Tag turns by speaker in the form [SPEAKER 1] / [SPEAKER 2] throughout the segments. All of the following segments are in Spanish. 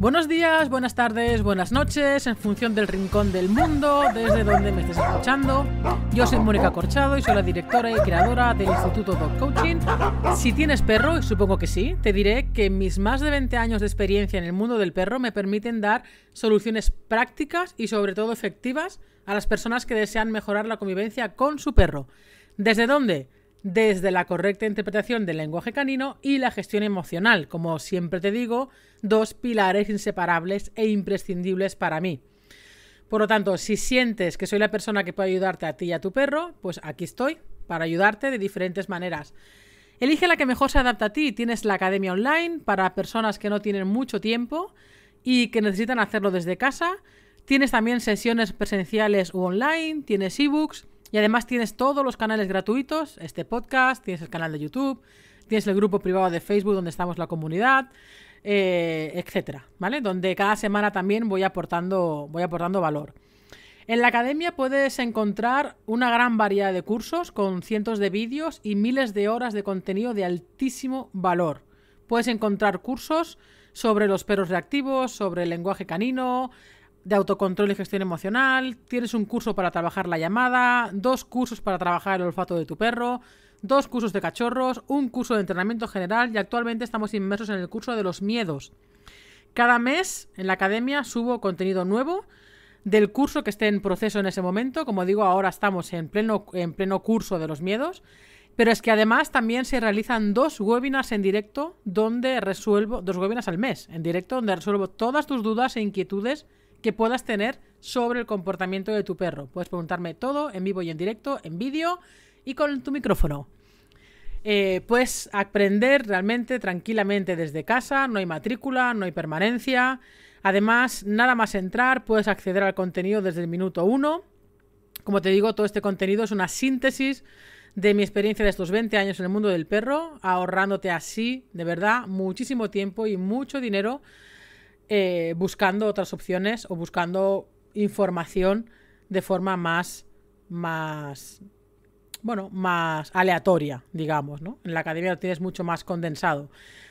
[SPEAKER 1] Buenos días, buenas tardes, buenas noches, en función del rincón del mundo, desde donde me estés escuchando. Yo soy Mónica Corchado y soy la directora y creadora del Instituto Dog Coaching. Si tienes perro, y supongo que sí, te diré que mis más de 20 años de experiencia en el mundo del perro me permiten dar soluciones prácticas y sobre todo efectivas a las personas que desean mejorar la convivencia con su perro. ¿Desde dónde? desde la correcta interpretación del lenguaje canino y la gestión emocional, como siempre te digo, dos pilares inseparables e imprescindibles para mí. Por lo tanto, si sientes que soy la persona que puede ayudarte a ti y a tu perro, pues aquí estoy para ayudarte de diferentes maneras. Elige la que mejor se adapta a ti. Tienes la academia online para personas que no tienen mucho tiempo y que necesitan hacerlo desde casa. Tienes también sesiones presenciales u online, tienes e-books... Y además tienes todos los canales gratuitos, este podcast, tienes el canal de YouTube, tienes el grupo privado de Facebook donde estamos la comunidad, eh, etcétera, ¿vale? Donde cada semana también voy aportando, voy aportando valor. En la academia puedes encontrar una gran variedad de cursos con cientos de vídeos y miles de horas de contenido de altísimo valor. Puedes encontrar cursos sobre los perros reactivos, sobre el lenguaje canino, de autocontrol y gestión emocional, tienes un curso para trabajar la llamada, dos cursos para trabajar el olfato de tu perro, dos cursos de cachorros, un curso de entrenamiento general y actualmente estamos inmersos en el curso de los miedos. Cada mes en la academia subo contenido nuevo del curso que esté en proceso en ese momento, como digo, ahora estamos en pleno, en pleno curso de los miedos. Pero es que además también se realizan dos webinars en directo donde resuelvo, dos webinars al mes en directo donde resuelvo todas tus dudas e inquietudes que puedas tener sobre el comportamiento de tu perro. Puedes preguntarme todo en vivo y en directo, en vídeo y con tu micrófono. Eh, puedes aprender realmente tranquilamente desde casa, no hay matrícula, no hay permanencia. Además, nada más entrar, puedes acceder al contenido desde el minuto uno. Como te digo, todo este contenido es una síntesis de mi experiencia de estos 20 años en el mundo del perro, ahorrándote así, de verdad, muchísimo tiempo y mucho dinero eh, buscando otras opciones o buscando información de forma más, más, bueno, más aleatoria, digamos, ¿no? En la academia lo tienes mucho más condensado.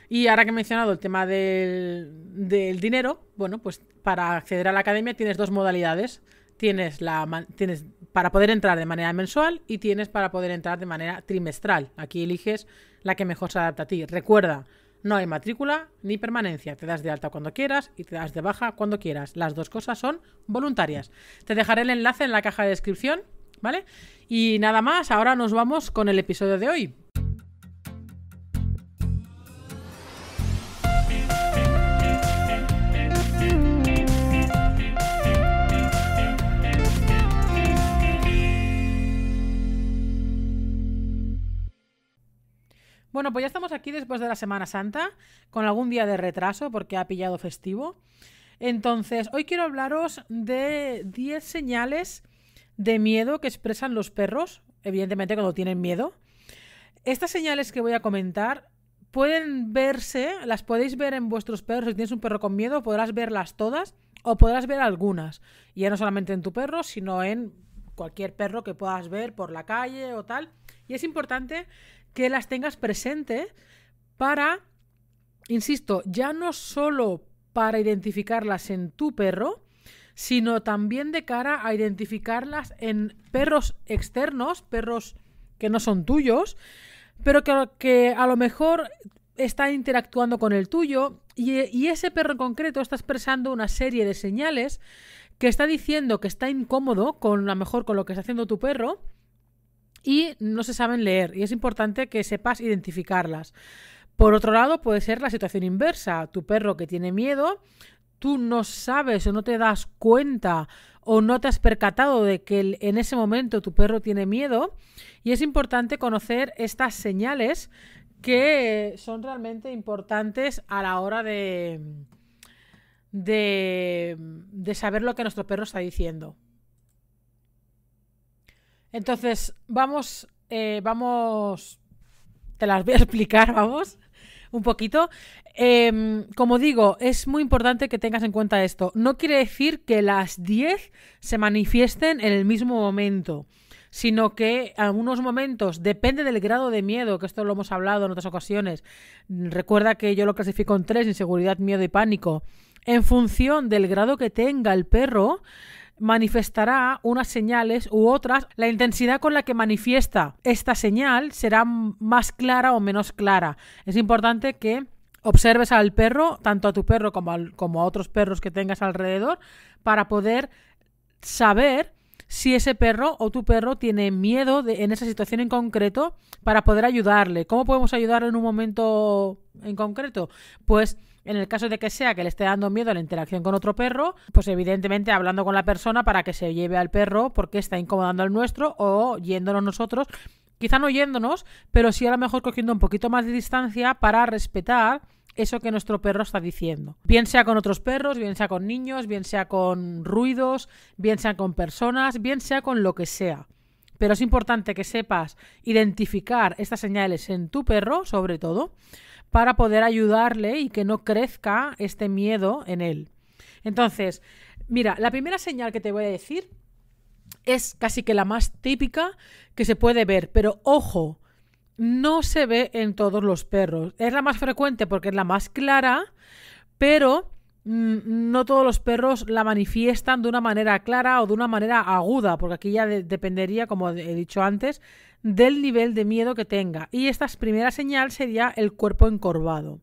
[SPEAKER 1] Y ahora que he mencionado el tema del, del dinero, bueno, pues para acceder a la academia tienes dos modalidades. Tienes la tienes para poder entrar de manera mensual y tienes para poder entrar de manera trimestral. Aquí eliges la que mejor se adapta a ti. Recuerda, no hay matrícula ni permanencia. Te das de alta cuando quieras y te das de baja cuando quieras. Las dos cosas son voluntarias. Te dejaré el enlace en la caja de descripción, ¿vale? Y nada más, ahora nos vamos con el episodio de hoy. Bueno, pues ya estamos aquí después de la Semana Santa, con algún día de retraso porque ha pillado festivo. Entonces, hoy quiero hablaros de 10 señales de miedo que expresan los perros, evidentemente cuando tienen miedo. Estas señales que voy a comentar pueden verse, las podéis ver en vuestros perros. Si tienes un perro con miedo, podrás verlas todas o podrás ver algunas. Y ya no solamente en tu perro, sino en cualquier perro que puedas ver por la calle o tal. Y es importante que las tengas presente para, insisto, ya no solo para identificarlas en tu perro, sino también de cara a identificarlas en perros externos, perros que no son tuyos, pero que, a lo mejor está interactuando con el tuyo y, ese perro en concreto está expresando una serie de señales que está diciendo que está incómodo con mejor con lo que está haciendo tu perro y no se saben leer y es importante que sepas identificarlas. Por otro lado, puede ser la situación inversa. Tu perro que tiene miedo, tú no sabes o no te das cuenta o no te has percatado de que en ese momento tu perro tiene miedo y es importante conocer estas señales que son realmente importantes a la hora de, de, de saber lo que nuestro perro está diciendo. Entonces, vamos, eh, vamos, te las voy a explicar, vamos, un poquito. Em, como digo, es muy importante que tengas en cuenta esto. No quiere decir que las 10 se manifiesten en el mismo momento sino que en algunos momentos, depende del grado de miedo, que esto lo hemos hablado en otras ocasiones, recuerda que yo lo clasifico en tres, inseguridad, miedo y pánico, en función del grado que tenga el perro, manifestará unas señales u otras, la intensidad con la que manifiesta esta señal será más clara o menos clara. Es importante que observes al perro, tanto a tu perro como, a otros perros que tengas alrededor, para poder saber si ese perro o tu perro tiene miedo en esa situación en concreto para poder ayudarle. ¿Cómo podemos ayudarle en un momento en concreto? Pues en el caso de que sea que le esté dando miedo a la interacción con otro perro, pues evidentemente hablando con la persona para que se lleve al perro porque está incomodando al nuestro o yéndonos nosotros, quizá no yéndonos, pero sí a lo mejor cogiendo un poquito más de distancia para respetar eso que nuestro perro está diciendo. Bien sea con otros perros, bien sea con niños, bien sea con ruidos, bien sea con personas, bien sea con lo que sea pero es importante que sepas identificar estas señales en tu perro, sobre todo, para poder ayudarle y que no crezca este miedo en él. Entonces, mira, la primera señal que te voy a decir es casi que la más típica que se puede ver, pero ojo, no se ve en todos los perros. Es la más frecuente porque es la más clara, pero Mm, no todos los perros la manifiestan de una manera clara o de una manera aguda, porque aquí ya dependería, como he dicho antes, del nivel de miedo que tenga. Y esta primera señal sería el cuerpo encorvado.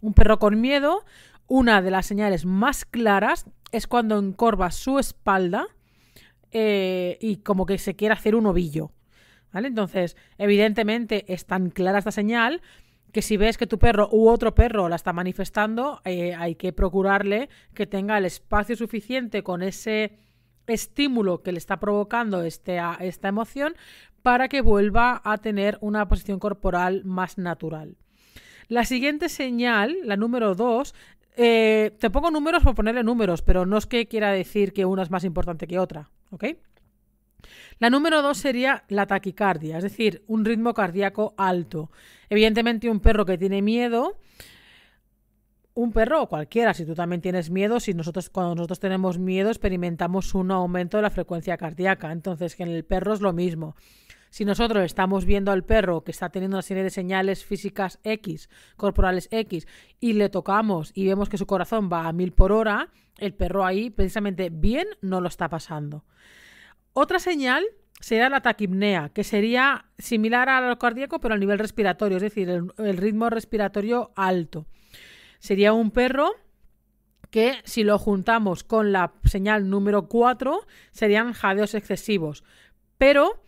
[SPEAKER 1] Un perro con miedo, una de las señales más claras es cuando encorva su espalda eh, y como que se quiere hacer un ovillo. ¿Vale? Entonces, evidentemente es tan clara esta señal que si ves que tu perro u otro perro la está manifestando, eh, hay que procurarle que tenga el espacio suficiente con ese estímulo que le está provocando este, esta emoción para que vuelva a tener una posición corporal más natural. La siguiente señal, la número 2, eh, te pongo números por ponerle números, pero no es que quiera decir que una es más importante que otra, ¿ok? La número dos sería la taquicardia, es decir, un ritmo cardíaco alto. Evidentemente un perro que tiene miedo, un perro o cualquiera, si tú también tienes miedo, si nosotros cuando nosotros tenemos miedo experimentamos un aumento de la frecuencia cardíaca, entonces que en el perro es lo mismo. Si nosotros estamos viendo al perro que está teniendo una serie de señales físicas X, corporales X, y le tocamos y vemos que su corazón va a mil por hora, el perro ahí precisamente bien no lo está pasando. Otra señal sería la taquipnea, que sería similar al cardíaco, pero a nivel respiratorio, es decir, el, el ritmo respiratorio alto. Sería un perro que si lo juntamos con la señal número 4 serían jadeos excesivos. Pero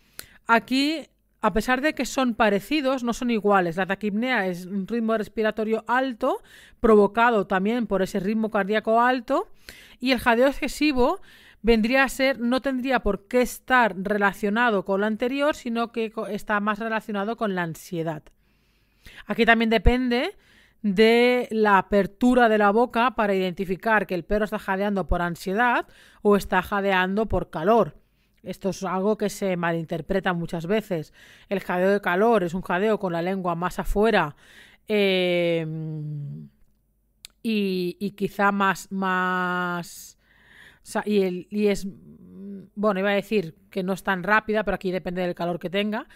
[SPEAKER 1] aquí, a pesar de que son parecidos, no son iguales. La taquipnea es un ritmo respiratorio alto, provocado también por ese ritmo cardíaco alto, y el jadeo excesivo vendría a ser, no tendría por qué estar relacionado con lo anterior, sino que está más relacionado con la ansiedad. Aquí también depende de la apertura de la boca para identificar que el perro está jadeando por ansiedad o está jadeando por calor. Esto es algo que se malinterpreta muchas veces. El jadeo de calor es un jadeo con la lengua más afuera eh, y, y, quizá más, más y, el, y es, mm, bueno, iba a decir que no es tan rápida, pero aquí depende del calor que tenga,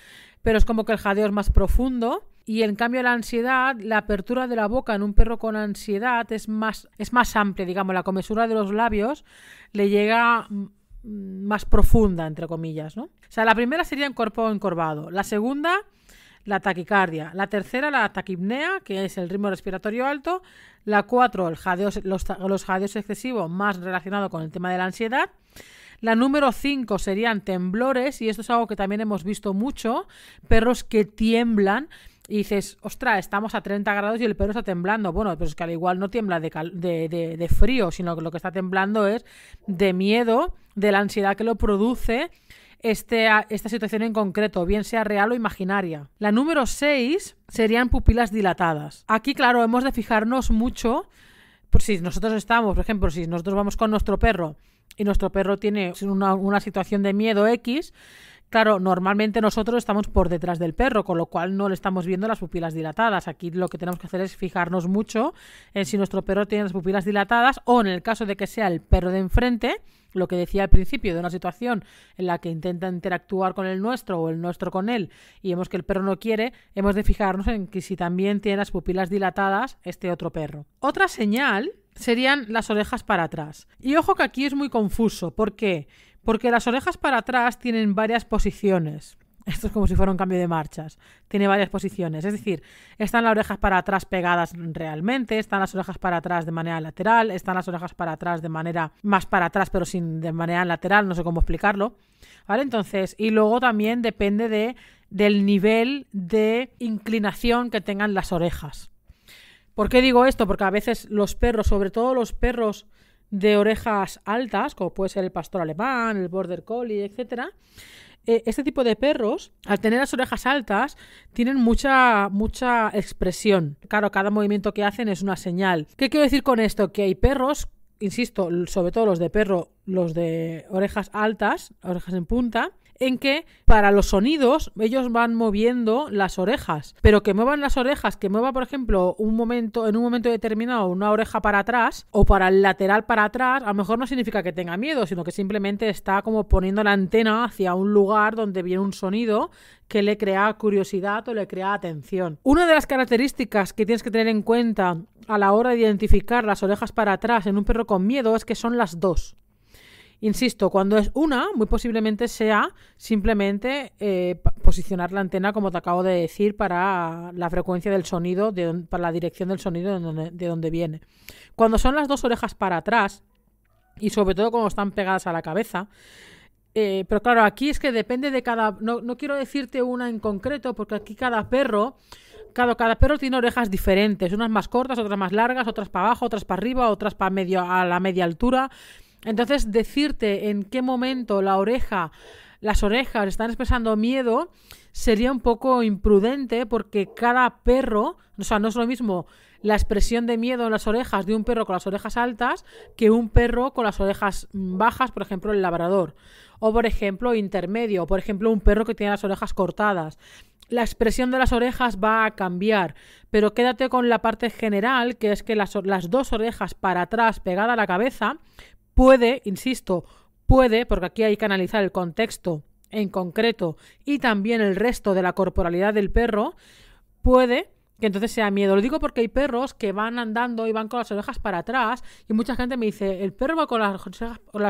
[SPEAKER 1] pero es como que el jadeo es más profundo. Y en cambio la ansiedad, la apertura de la boca en un perro con ansiedad es más, es más amplia, digamos, la comesura de los labios le llega mm, más profunda, entre comillas, ¿no? O sea, la primera sería en encorvado, la segunda la taquicardia. La tercera, la taquipnea, que es el ritmo respiratorio alto. La cuatro, el los, jadeos excesivos, más relacionado con el tema de la ansiedad. La número 5 serían temblores, y esto es algo que también hemos visto mucho, perros que tiemblan. Y dices, ostras, estamos a 30 grados y el perro está temblando. Bueno, pero es que al igual no tiembla de frío, sino que lo que está temblando es de miedo, de la ansiedad que lo produce este esta situación en concreto, bien sea real o imaginaria. La número 6 serían pupilas dilatadas. Aquí, claro, hemos de fijarnos mucho, Por si nosotros estamos, por ejemplo, si nosotros vamos con nuestro perro y nuestro perro tiene una, una situación de miedo X, Claro, normalmente nosotros estamos por detrás del perro, con lo cual no le estamos viendo las pupilas dilatadas. Aquí lo que tenemos que hacer es fijarnos mucho en si nuestro perro tiene las pupilas dilatadas o en el caso de que sea el perro de enfrente, lo que decía al principio de una situación en la que intenta interactuar con el nuestro o el nuestro con él y vemos que el perro no quiere, hemos de fijarnos en que si también tiene las pupilas dilatadas este otro perro. Otra señal serían las orejas para atrás. Y ojo que aquí es muy confuso, porque... qué? Porque las orejas para atrás tienen varias posiciones. Esto es como si fuera un cambio de marchas. Tiene varias posiciones. Es decir, están las orejas para atrás pegadas realmente, están las orejas para atrás de manera lateral, están las orejas para atrás de manera más para atrás, pero sin de manera lateral, no sé cómo explicarlo. ¿Vale? Entonces, y luego también depende de, del nivel de inclinación que tengan las orejas. ¿Por qué digo esto? Porque a veces los perros, sobre todo los perros de orejas altas, como puede ser el pastor alemán, el border collie, etcétera, eh, este tipo de perros, al tener las orejas altas, tienen mucha, mucha expresión. Claro, cada movimiento que hacen es una señal. ¿Qué quiero decir con esto? Que hay perros, insisto, sobre todo los de perro, los de orejas altas, orejas en punta, en que para los sonidos ellos van moviendo las orejas, pero que muevan las orejas, que mueva por ejemplo un momento en un momento determinado una oreja para atrás o para el lateral para atrás, a lo mejor no significa que tenga miedo, sino que simplemente está como poniendo la antena hacia un lugar donde viene un sonido que le crea curiosidad o le crea atención. Una de las características que tienes que tener en cuenta a la hora de identificar las orejas para atrás en un perro con miedo es que son las dos. Insisto, cuando es una, muy posiblemente sea simplemente eh, posicionar la antena, como te acabo de decir, para la frecuencia del sonido, para la dirección del sonido de donde, viene. Cuando son las dos orejas para atrás, y sobre todo cuando están pegadas a la cabeza, eh, pero claro, aquí es que depende de cada. No, quiero decirte una en concreto, porque aquí cada perro. Cada, cada perro tiene orejas diferentes, unas más cortas, otras más largas, otras para abajo, otras para arriba, otras para medio, a la media altura. Entonces, decirte en qué momento la oreja, las orejas están expresando miedo sería un poco imprudente porque cada perro, o sea, no es lo mismo la expresión de miedo en las orejas de un perro con las orejas altas que un perro con las orejas bajas, por ejemplo, el labrador, o por ejemplo, intermedio, o por ejemplo, un perro que tiene las orejas cortadas la expresión de las orejas va a cambiar, pero quédate con la parte general, que es que las, las, dos orejas para atrás pegada a la cabeza puede, insisto, puede, porque aquí hay que analizar el contexto en concreto y también el resto de la corporalidad del perro, puede que entonces sea miedo. Lo digo porque hay perros que van andando y van con las orejas para atrás y mucha gente me dice, el perro va con las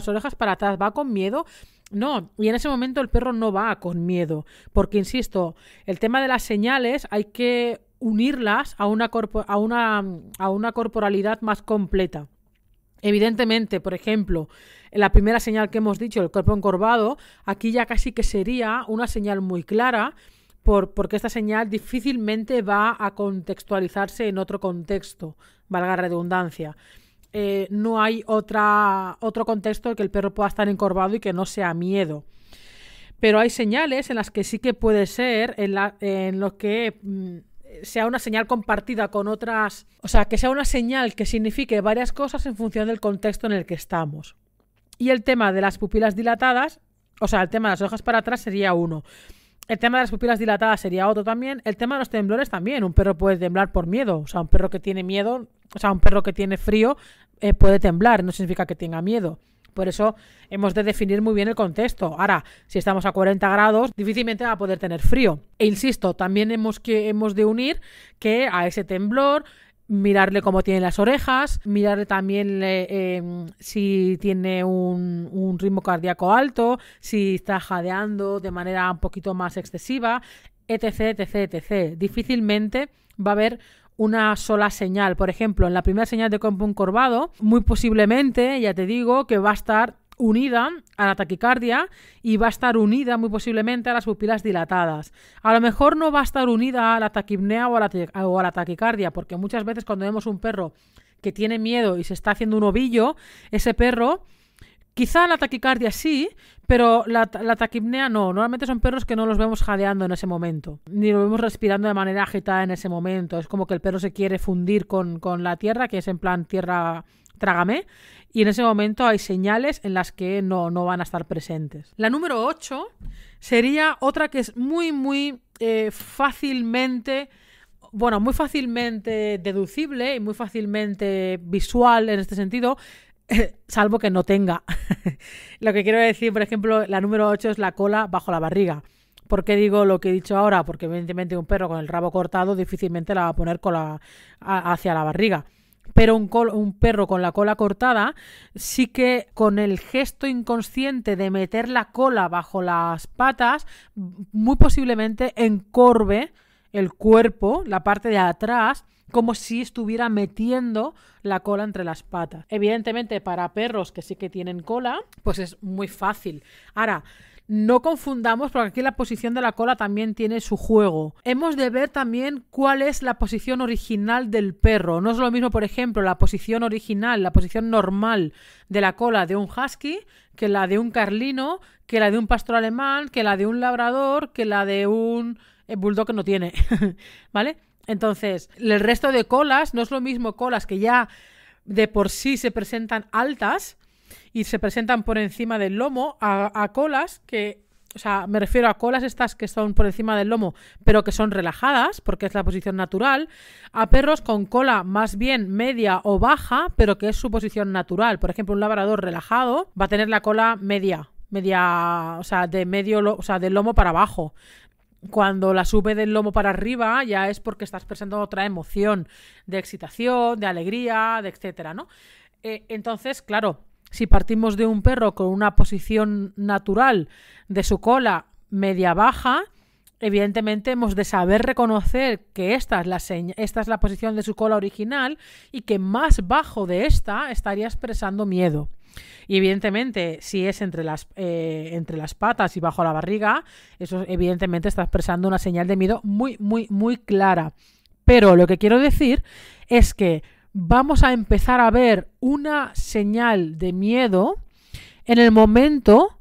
[SPEAKER 1] orejas, para atrás, va con miedo. No, y en ese momento el perro no va con miedo, porque insisto, el tema de las señales hay que unirlas a una, a una, a una corporalidad más completa. Evidentemente, por ejemplo, la primera señal que hemos dicho, el cuerpo encorvado, aquí ya casi que sería una señal muy clara, por, porque esta señal difícilmente va a contextualizarse en otro contexto, valga redundancia. Eh, no hay otra, otro contexto en que el perro pueda estar encorvado y que no sea miedo. Pero hay señales en las que sí que puede ser, en, las en que mm, sea una señal compartida con otras, o sea, que sea una señal que signifique varias cosas en función del contexto en el que estamos. Y el tema de las pupilas dilatadas, o sea, el tema de las hojas para atrás sería uno. El tema de las pupilas dilatadas sería otro también. El tema de los temblores también. Un perro puede temblar por miedo. O sea, un perro que tiene miedo, o sea, un perro que tiene frío eh, puede temblar. No significa que tenga miedo. Por eso hemos de definir muy bien el contexto. Ahora, si estamos a 40 grados, difícilmente va a poder tener frío. E insisto, también hemos, que, hemos de unir que a ese temblor mirarle cómo tiene las orejas, mirarle también eh, em, si tiene un, un, ritmo cardíaco alto, si está jadeando de manera un poquito más excesiva, etc, etc, etc. Difícilmente va a haber una sola señal. Por ejemplo, en la primera señal de un corvado, muy posiblemente, ya te digo, que va a estar unida a la taquicardia y va a estar unida muy posiblemente a las pupilas dilatadas. A lo mejor no va a estar unida a la taquipnea o a la taquicardia, porque muchas veces cuando vemos un perro que tiene miedo y se está haciendo un ovillo, ese perro Quizá la taquicardia sí, pero la, taquipnea no. Normalmente son perros que no los vemos jadeando en ese momento, ni lo vemos respirando de manera agitada en ese momento. Es como que el perro se quiere fundir con, la tierra, que es en plan tierra trágame, y en ese momento hay señales en las que no, van a estar presentes. La número 8 sería otra que es muy, muy eh, fácilmente bueno, muy fácilmente deducible y muy fácilmente visual en este sentido, salvo que no tenga. lo que quiero decir, por ejemplo, la número 8 es la cola bajo la barriga. ¿Por qué digo lo que he dicho ahora? Porque evidentemente un perro con el rabo cortado difícilmente la va a poner cola hacia la barriga. Pero un, un perro con la cola cortada sí que con el gesto inconsciente de meter la cola bajo las patas, muy posiblemente encorve el cuerpo, la parte de atrás, como si estuviera metiendo la cola entre las patas. Evidentemente, para perros que sí que tienen cola, pues es muy fácil. Ahora, no confundamos, porque aquí la posición de la cola también tiene su juego. Hemos de ver también cuál es la posición original del perro. No es lo mismo, por ejemplo, la posición original, la posición normal de la cola de un husky que la de un carlino, que la de un pastor alemán, que la de un labrador, que la de un eh, bulldog que no tiene. ¿Vale? Entonces, el resto de colas no es lo mismo colas que ya de por sí se presentan altas y se presentan por encima del lomo a, colas que o sea, me refiero a colas estas que son por encima del lomo, pero que son relajadas, porque es la posición natural, a perros con cola más bien media o baja, pero que es su posición natural. Por ejemplo, un labrador relajado va a tener la cola media, media, o sea, de medio, o sea, del lomo para abajo cuando la sube del lomo para arriba ya es porque estás expresando otra emoción de excitación, de alegría, de etcétera, ¿no? Eh, entonces, claro, si partimos de un perro con una posición natural de su cola media baja, evidentemente hemos de saber reconocer que esta es la esta es la posición de su cola original y que más bajo de esta estaría expresando miedo. Y evidentemente, si es entre las, eh, entre las patas y bajo la barriga, eso evidentemente está expresando una señal de miedo muy, muy, muy clara. Pero lo que quiero decir es que vamos a empezar a ver una señal de miedo en el momento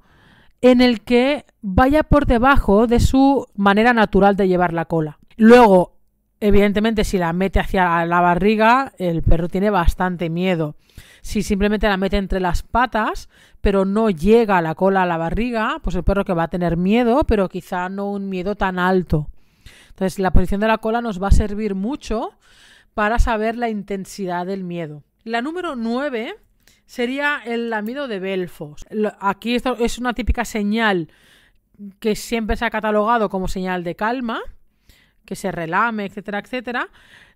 [SPEAKER 1] en el que vaya por debajo de su manera natural de llevar la cola. Luego, evidentemente, si la mete hacia la barriga, el perro tiene bastante miedo. Si simplemente la mete entre las patas, pero no llega la cola a la barriga, pues el perro que va a tener miedo, pero quizá no un miedo tan alto. Entonces, la posición de la cola nos va a servir mucho para saber la intensidad del miedo. La número 9 sería el lamido de Belfos. Aquí esto es una típica señal que siempre se ha catalogado como señal de calma, que se relame, etcétera, etcétera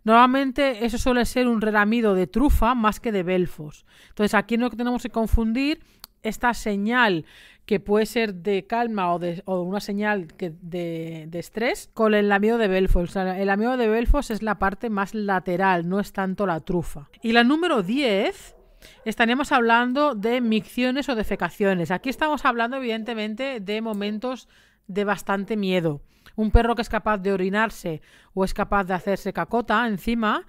[SPEAKER 1] Normalmente eso suele ser un relamido de trufa más que de belfos. Entonces aquí no tenemos que confundir esta señal que puede ser de calma o, de, una señal de, estrés con el lamido de Belfos. el lamido de Belfos es la parte más lateral, no es tanto la trufa. Y la número 10 estaríamos hablando de micciones o defecaciones. Aquí estamos hablando evidentemente de momentos de bastante miedo. Un perro que es capaz de orinarse o es capaz de hacerse cacota encima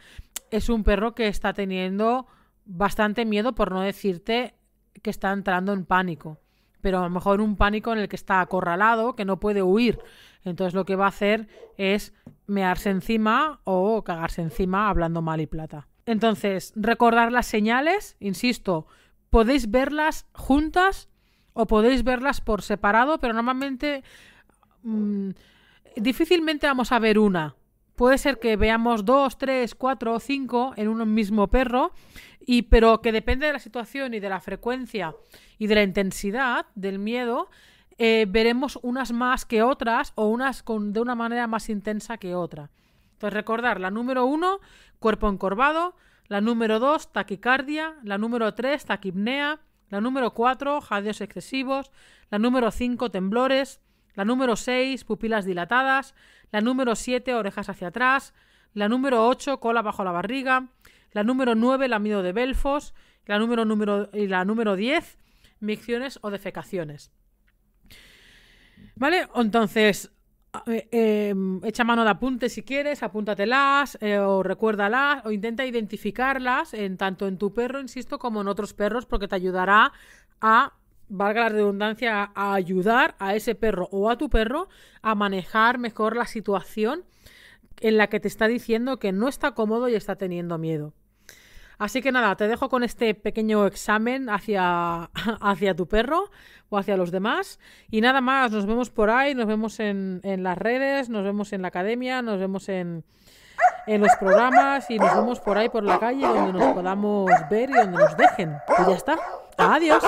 [SPEAKER 1] es un perro que está teniendo bastante miedo, por no decirte que está entrando en pánico. Pero a lo mejor un pánico en el que está acorralado, que no puede huir. Entonces lo que va a hacer es mearse encima o cagarse encima hablando mal y plata. Entonces, recordar las señales, insisto, podéis verlas juntas o podéis verlas por separado, pero normalmente mm, difícilmente vamos a ver una. Puede ser que veamos dos, tres, cuatro o cinco en un mismo perro, y, pero que depende de la situación y de la frecuencia y de la intensidad del miedo, eh, veremos unas más que otras o unas con, de una manera más intensa que otra. Entonces recordar, la número uno, cuerpo encorvado, la número dos, taquicardia, la número tres, taquipnea, la número cuatro, jadeos excesivos, la número cinco, temblores, la número 6, pupilas dilatadas. La número 7, orejas hacia atrás. La número 8, cola bajo la barriga. La número 9, lamido de belfos. La número, número, y la número 10, micciones o defecaciones. ¿Vale? Entonces, eh, eh, echa mano de apuntes si quieres, apúntatelas eh, o recuérdalas o intenta identificarlas en tanto en tu perro, insisto, como en otros perros porque te ayudará a valga la redundancia, a ayudar a ese perro o a tu perro a manejar mejor la situación en la que te está diciendo que no está cómodo y está teniendo miedo. Así que nada, te dejo con este pequeño examen hacia, hacia tu perro o hacia los demás. Y nada más, nos vemos por ahí, nos vemos en, las redes, nos vemos en la academia, nos vemos en, en los programas y nos vemos por ahí por la calle donde nos podamos ver y donde nos dejen. Y pues ya está. Adiós.